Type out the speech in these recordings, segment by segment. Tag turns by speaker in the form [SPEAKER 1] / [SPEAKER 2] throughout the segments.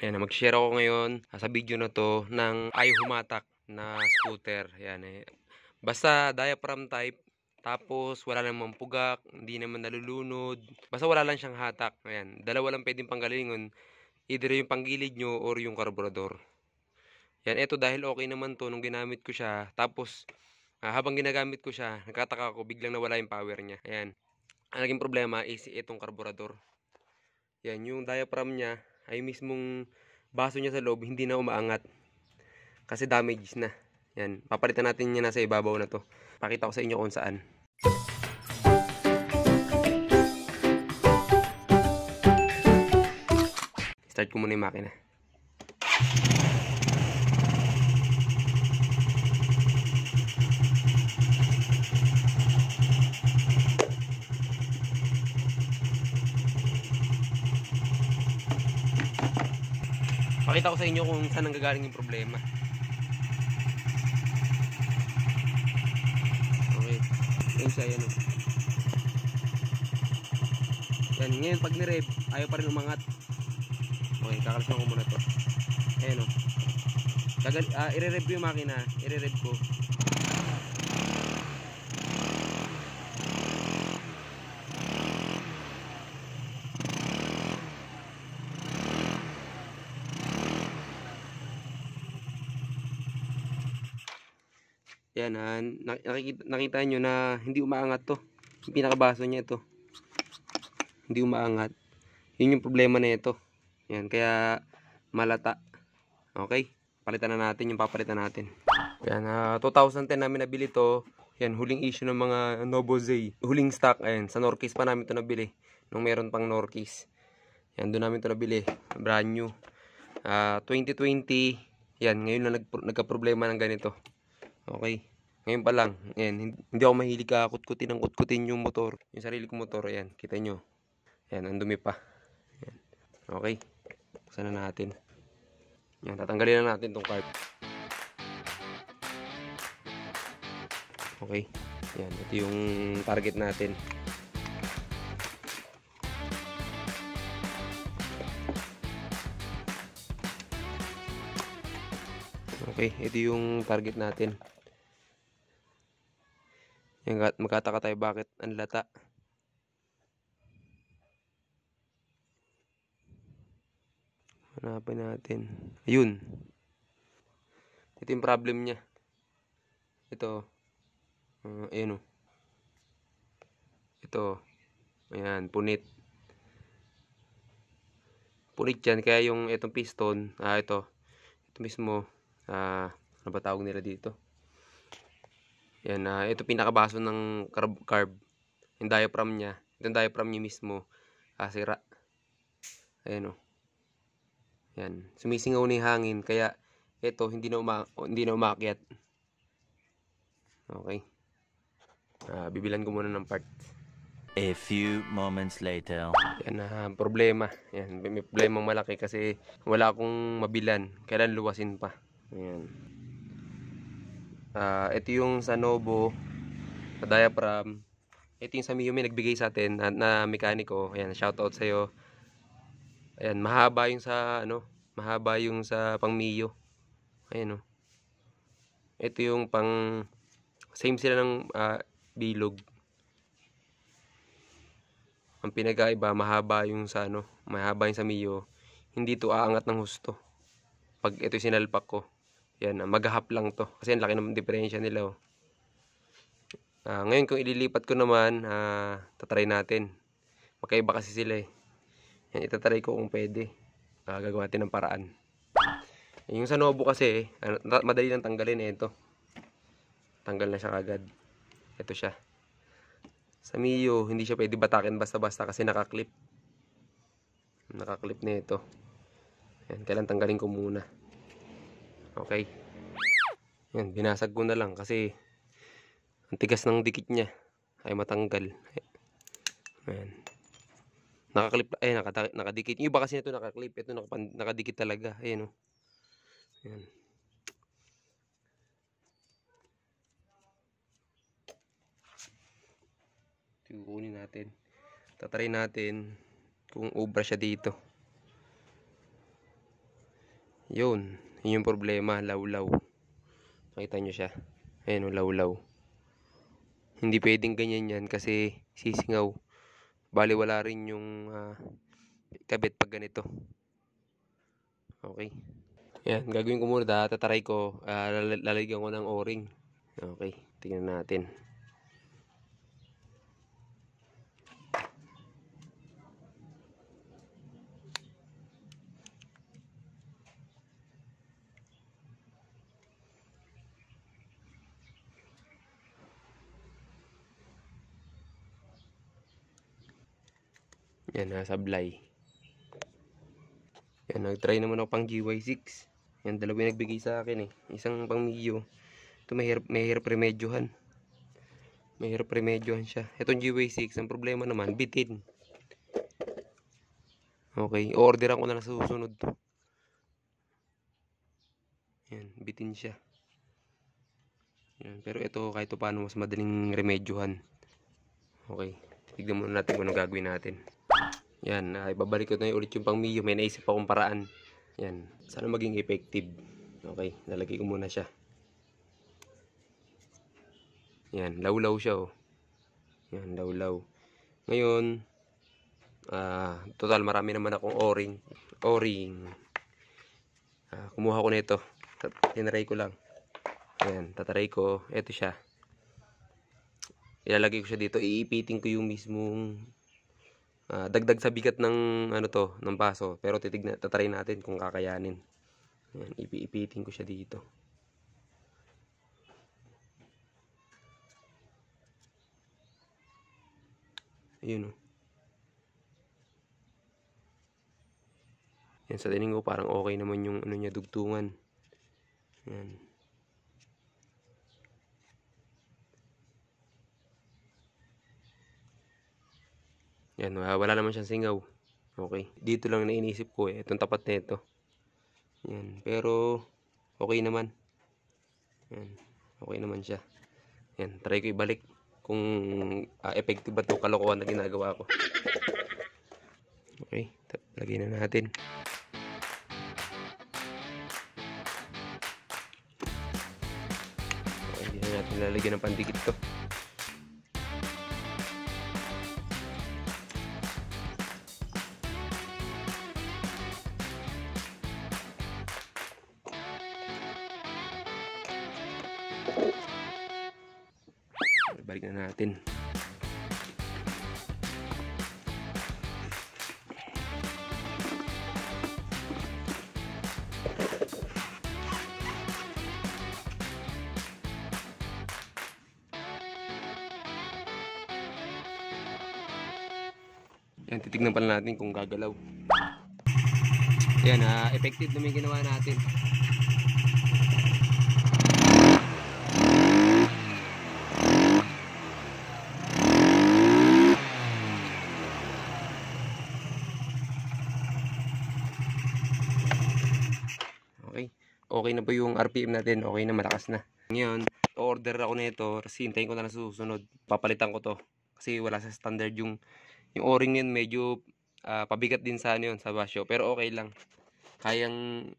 [SPEAKER 1] Ayan, mag-share ako ngayon ah, sa video na to ng ay humatak na scooter. Ayan, eh. Basta diaphragm type, tapos wala namang pugak, hindi naman nalulunod. Basta wala lang siyang hatak. Ayan, dalawa lang pwedeng panggalingon. Either yung panggilid nyo or yung carburetor. Ayan, eto dahil okay naman to nung ginamit ko siya. Tapos uh, habang ginagamit ko siya, nagkataka ako biglang nawala yung power niya. Ayan, ang naging problema is itong carburetor. Yan, yung diaphragm niya, ay mismong baso niya sa loob hindi na umaangat kasi damaged na. Yan, papalitan natin niya nasa ibabaw na to. Pakita ko sa inyo kung saan. Start ko muna yung makina. Pakita ko sa inyo kung saan nanggagaling yung problema. Okay. Yan siya, yan. Oh. Yan, ngayon pag nirev, ayaw pa rin umangat. Okay, kakalasan ko muna to. Ayan o. Oh. Uh, ah, i-rev ko yung makina. I-rev ko. Yan, uh, ah, nakikita, nakita nyo na hindi umaangat to. Yung pinakabaso niya ito. Hindi umaangat. Yun yung problema na ito. Yan, kaya malata. Okay, palitan na natin yung papalitan natin. Yan, uh, ah, 2010 namin nabili to. Yan, huling issue ng mga Noboze. Huling stock, ayan, sa Norcase pa namin to nabili. Nung meron pang Norcase. Yan, doon namin to nabili. Brand new. Uh, ah, 2020, yan, ngayon na nag nagka-problema ng ganito. Okay. Ngayon pa lang, ayan, hindi ako mahilig kakutkutin ng kutkutin yung motor. Yung sarili kong motor, ayan, kita nyo. Ayan, ang dumi pa. Ayan. Okay. Buksan na natin. Ayan, tatanggalin na natin tong carpet. Okay. Ayan, ito yung target natin. Okay, ito yung target natin. Magkataka tayo bakit ang lata. Hanapin natin. Ayun. Ito yung problem niya. Ito. Uh, ayun o. Oh. Ito. Ayan, punit. Punit yan. Kaya yung itong piston, ah, ito. Ito mismo, ah, ano ba tawag nila dito? Yan, uh, ito pinakabaso ng carb, carb. Yung diaphragm niya. Ito yung diaphragm niya mismo. Uh, sira. Ayan o. Oh. Yan. Sumisingaw na hangin. Kaya, ito, hindi na, uma hindi na umakyat. Okay. Uh, bibilan ko muna ng part. A few moments later. Yan, uh, problema. Yan, may problema malaki kasi wala akong mabilan. Kailan luwasin pa. Ayan. Uh, ito yung sa Novo na diaphragm. Ito yung sa Miyumi nagbigay sa atin na, na mekaniko. Ayan, shoutout iyo. Ayan, mahaba yung sa ano, mahaba yung sa pang Miyo. Ayan Oh. Ito yung pang same sila ng uh, bilog. Ang pinagkaiba, mahaba yung sa ano, mahaba yung sa Miyo. Hindi to aangat ng husto. Pag ito sinalpak ko. Yan, ah, maghahap lang to. Kasi ang laki ng diferensya nila. Oh. Uh, ngayon kung ililipat ko naman, uh, tatry natin. Magkaiba kasi sila eh. Yan, itatry ko kung pwede. Uh, gagawa natin ng paraan. Eh, yung sa Novo kasi, eh, ano, madali lang tanggalin eh, ito. Tanggal na siya kagad. Ito siya. Sa Mio, hindi siya pwede batakin basta-basta kasi nakaklip. Nakaklip na ito. Yan, kailan tanggalin ko muna. Okay. Yan, binasag ko na lang kasi ang tigas ng dikit niya ay matanggal. Ayan. Nakaklip, ay nakadikit. Yung iba kasi nito nakaklip, ito nakapan, nakadikit talaga. Ayan o. Oh. Ayan. Kukunin natin. Tatry natin kung obra siya dito. Yun. Yun yung problema, lawlaw. Nakita nyo siya. ayun o, oh, lawlaw. Hindi pwedeng ganyan yan kasi sisingaw. Bali wala rin yung uh, kabit pag ganito. Okay. Ayan, gagawin ko muna. tataray ko. Uh, lal lalagyan ko ng o-ring. Okay, tingnan natin. Yan, na nasablay. Yan, nag-try naman ako pang GY6. Yan, dalawa nagbigay sa akin eh. Isang pang Mio. Ito mahirap, mahirap remedyohan. Mahirap remedyohan siya. Itong GY6, ang problema naman, bitin. Okay, orderan ko na lang sa susunod to. Yan, bitin siya. Yan, pero ito kahit paano mas madaling remedyohan. Okay, tignan muna natin kung ano gagawin natin. Yan, ay ah, babalik ko na yung ulit yung pang Mio. May naisip akong paraan. Yan, sana maging effective. Okay, lalagay ko muna siya. Yan, lawlaw siya oh. Yan, lawlaw. Ngayon, ah, uh, total marami naman akong o-ring. O-ring. Uh, kumuha ko nito. Tinaray ko lang. Yan, tataray ko. Ito siya. Ilalagay ko siya dito. Iipitin ko yung mismong uh, dagdag sa bigat ng ano to, ng baso. Pero titignan, tatry natin kung kakayanin. Ayan, ipiipitin ko siya dito. Ayun oh. Yan, sa tingin ko parang okay naman yung ano niya dugtungan. yan Yan, wala naman siyang singaw. Okay. Dito lang naiinisip ko eh. Itong tapat na ito. Yan. Pero, okay naman. Yan. Okay naman siya. Yan. Try ko ibalik kung uh, effective ba ito kalokohan na ginagawa ko. Okay. Lagay na natin. Okay. Hindi na natin lalagyan ng pandikit to. balik na natin Yan, titignan pala natin kung gagalaw. Yan, uh, effective na may ginawa natin. okay na ba yung RPM natin, okay na, malakas na. Ngayon, order ako nito, kasi hintayin ko na lang susunod. Papalitan ko to. Kasi wala sa standard yung yung o-ring niyan medyo uh, pabigat din sa ano yun, sa basyo. Pero okay lang. Kayang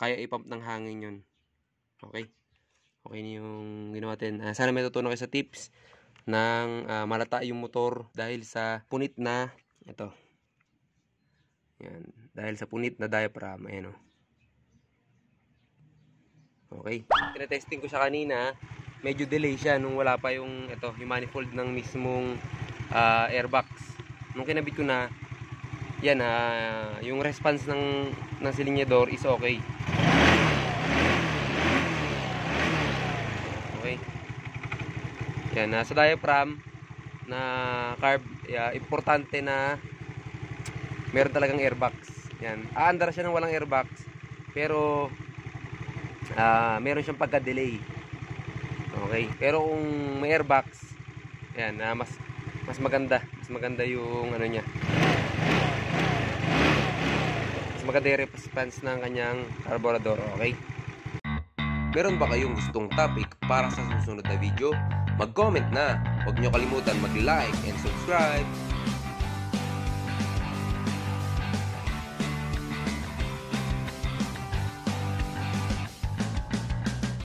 [SPEAKER 1] kaya ipump ng hangin yun. Okay. Okay na yung ginawa natin. Uh, sana may tutunan kayo sa tips ng uh, malata yung motor dahil sa punit na ito. Yan. Dahil sa punit na diaphragm. Ayan o. Oh. Okay. Tinetesting ko siya kanina. Medyo delay siya nung wala pa yung, ito, yung manifold ng mismong uh, airbox. Nung kinabit ko na, yan, uh, yung response ng, ng silinyador is okay. Okay. Yan, uh, sa diaphragm na carb, uh, importante na meron talagang airbox. Yan. Aandar ah, siya ng walang airbox. Pero, uh, meron siyang pagka-delay. Okay? Pero kung may airbox, ayan, uh, mas mas maganda. Mas maganda yung ano niya. Mas maganda yung response ng kanyang carburetor. Okay? Meron ba kayong gustong topic para sa susunod na video? Mag-comment na! Huwag nyo kalimutan mag-like and subscribe!